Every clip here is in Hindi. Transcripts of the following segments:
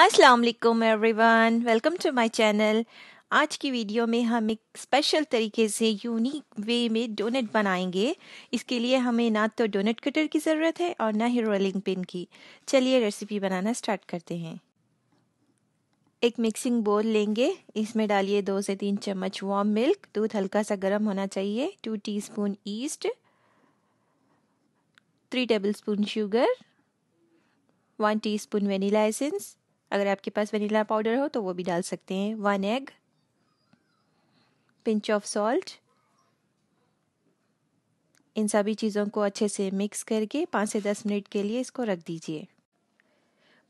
अस्सलाम वालेकुम everyone welcome to my channel आज की वीडियो में हम एक स्पेशल तरीके से यूनिक वे में डोनेट बनाएंगे इसके लिए हमें ना तो डोनेट कटर की ज़रूरत है और ना ही रोलिंग पिन की चलिए रेसिपी बनाना स्टार्ट करते हैं एक मिक्सिंग बोल लेंगे इसमें डालिए दो से तीन चम्मच वार्म मिल्क दूध हल्का सा गर्म होना चाहिए two teaspoon yeast three tablespoon sugar one teaspoon vanilla essence अगर आपके पास वनीला पाउडर हो तो वो भी डाल सकते हैं one egg pinch of salt इन सभी चीज़ों को अच्छे से मिक्स करके पाँच से दस मिनट के लिए इसको रख दीजिए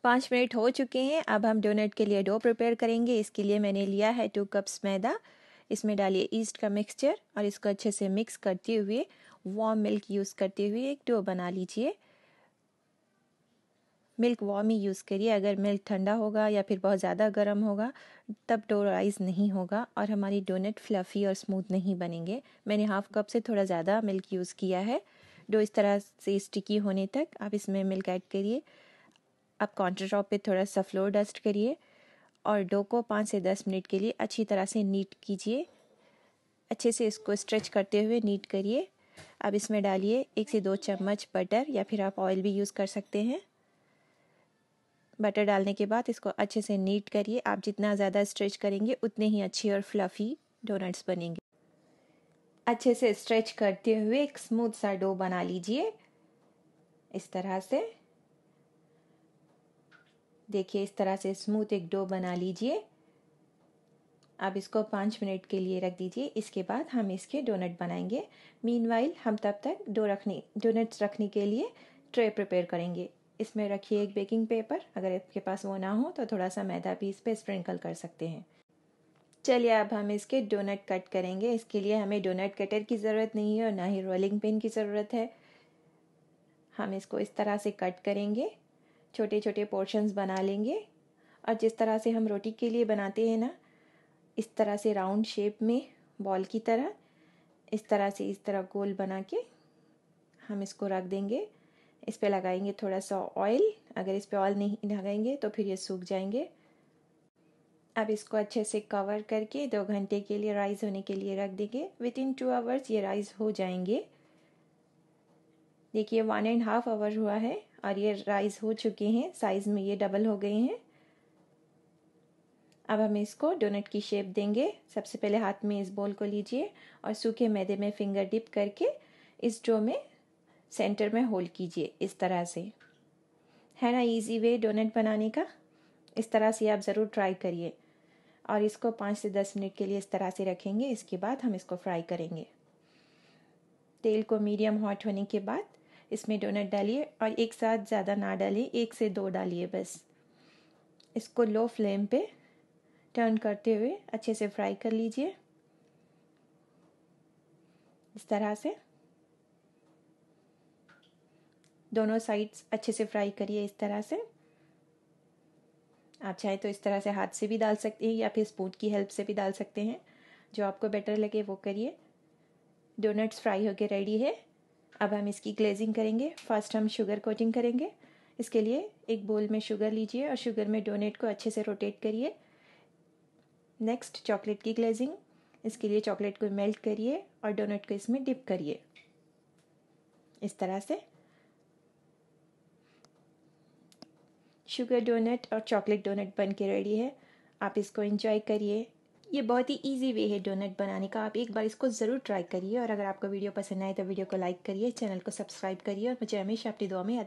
पाँच मिनट हो चुके हैं अब हम डोनट के लिए डो प्रिपेयर करेंगे इसके लिए मैंने लिया है टू कप्स मैदा इसमें डालिए ईस्ट का मिक्सचर और इसको अच्छे से मिक्स करते हुए वॉम मिल्क यूज़ करते हुए एक डो बना लीजिए मिल्क वार्म ही यूज़ करिए अगर मिल्क ठंडा होगा या फिर बहुत ज़्यादा गर्म होगा तब डो राइज नहीं होगा और हमारी डोनट फ्लफ़ी और स्मूथ नहीं बनेंगे मैंने हाफ़ कप से थोड़ा ज़्यादा मिल्क यूज़ किया है डो इस तरह से स्टिकी होने तक आप इसमें मिल्क ऐड करिए आप काउंटर टॉप पर थोड़ा सा फ्लोर डस्ट करिए और डो को पाँच से दस मिनट के लिए अच्छी तरह से नीट कीजिए अच्छे से इसको स्ट्रेच करते हुए नीट करिए अब इसमें डालिए एक से दो चम्मच बटर या फिर आप ऑयल भी यूज़ कर सकते हैं बटर डालने के बाद इसको अच्छे से नीट करिए आप जितना ज़्यादा स्ट्रेच करेंगे उतने ही अच्छे और फ्लफ़ी डोनट्स बनेंगे अच्छे से स्ट्रेच करते हुए एक स्मूथ सा डो बना लीजिए इस तरह से देखिए इस तरह से स्मूथ एक डो बना लीजिए अब इसको पाँच मिनट के लिए रख दीजिए इसके बाद हम इसके डोनट बनाएंगे मीनवाइल हम तब तक डो रखने डोनट्स रखने के लिए ट्रे प्रिपेयर करेंगे इसमें रखिए एक बेकिंग पेपर अगर आपके पास वो ना हो तो थोड़ा सा मैदा भी इस पर स्प्रिंकल कर सकते हैं चलिए अब हम इसके डोनट कट करेंगे इसके लिए हमें डोनट कटर की ज़रूरत नहीं है और ना ही रोलिंग पिन की ज़रूरत है हम इसको इस तरह से कट करेंगे छोटे छोटे पोर्शंस बना लेंगे और जिस तरह से हम रोटी के लिए बनाते हैं ना इस तरह से राउंड शेप में बॉल की तरह इस तरह से इस तरह गोल बना के हम इसको रख देंगे इस पर लगाएंगे थोड़ा सा ऑयल अगर इस पर ऑयल नहीं लगाएंगे तो फिर ये सूख जाएंगे अब इसको अच्छे से कवर करके दो घंटे के लिए राइस होने के लिए रख देंगे विद इन टू आवर्स ये राइस हो जाएंगे देखिए वन एंड हाफ आवर हुआ है और ये राइस हो चुके हैं साइज़ में ये डबल हो गए हैं अब हम इसको डोनट की शेप देंगे सबसे पहले हाथ में इस बॉल को लीजिए और सूखे मैदे में फिंगर डिप करके इस डो में सेंटर में होल कीजिए इस तरह से है ना इजी वे डोनेट बनाने का इस तरह से आप ज़रूर ट्राई करिए और इसको पाँच से दस मिनट के लिए इस तरह से रखेंगे इसके बाद हम इसको फ्राई करेंगे तेल को मीडियम हॉट होने के बाद इसमें डोनट डालिए और एक साथ ज़्यादा ना डालिए एक से दो डालिए बस इसको लो फ्लेम पे टर्न करते हुए अच्छे से फ्राई कर लीजिए इस तरह से दोनों साइड्स अच्छे से फ्राई करिए इस तरह से आप चाहे तो इस तरह से हाथ से भी डाल सकते हैं या फिर स्पून की हेल्प से भी डाल सकते हैं जो आपको बेटर लगे वो करिए डोनट्स फ्राई होकर रेडी है अब हम इसकी ग्लेजिंग करेंगे फर्स्ट हम शुगर कोटिंग करेंगे इसके लिए एक बोल में शुगर लीजिए और शुगर में डोनेट को अच्छे से रोटेट करिए नेक्स्ट चॉकलेट की ग्लेजिंग इसके लिए चॉकलेट को मेल्ट करिए और डोनेट को इसमें डिप करिए इस तरह से शुगर डोनट और चॉकलेट डोनट बन के रेडी है आप इसको इंजॉय करिए ये बहुत ही इजी वे है डोनट बनाने का आप एक बार इसको ज़रूर ट्राई करिए और अगर आपको वीडियो पसंद आए तो वीडियो को लाइक करिए चैनल को सब्सक्राइब करिए और मुझे हमेशा अपनी दुआ में याद